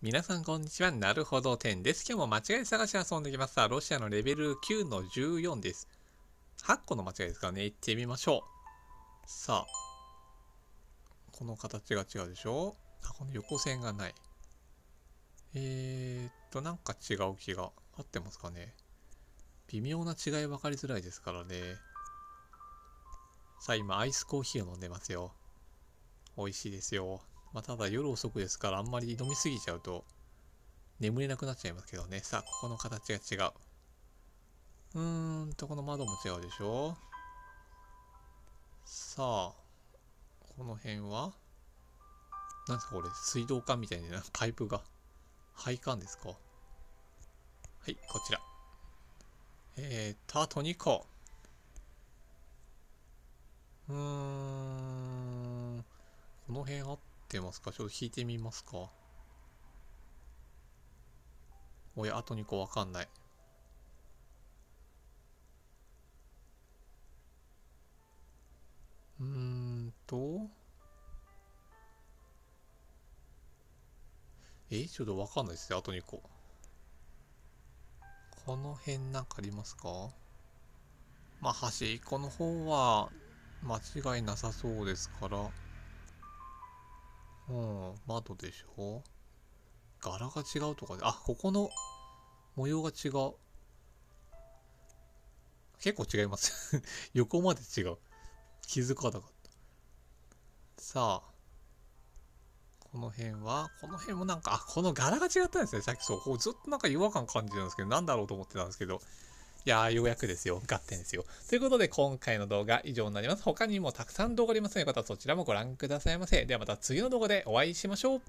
皆さんこんにちは。なるほどてんです。今日も間違い探し遊んできました。ロシアのレベル9の14です。8個の間違いですからね。行ってみましょう。さあ。この形が違うでしょあ、この横線がない。えー、っと、なんか違う気が。合ってますかね。微妙な違い分かりづらいですからね。さあ、今、アイスコーヒーを飲んでますよ。美味しいですよ。まあ、ただ夜遅くですからあんまり飲みすぎちゃうと眠れなくなっちゃいますけどね。さあ、ここの形が違う。うーんと、この窓も違うでしょさあ、この辺はなんですかこれ、水道管みたいなパイプが。配管ですかはい、こちら。えーと、あと2個。うーん。この辺あっってますかちょっと引いてみますかおや、あと2個わかんない。うーんと。え、ちょっとわかんないですね、あと2個。この辺なんかありますかまあ、端っこの方は間違いなさそうですから。うん、窓でしょ柄が違うとかで、あ、ここの模様が違う。結構違います 横まで違う。気づかなかった。さあ。この辺は、この辺もなんか、あ、この柄が違ったんですね。さっきそう、こうずっとなんか違和感感じたんですけど、なんだろうと思ってたんですけど、いやー、ようやくですよ。合点ですよ。ということで、今回の動画以上になります。他にもたくさん動画ありますので、またそちらもご覧くださいませ。ではまた次の動画でお会いしましょう。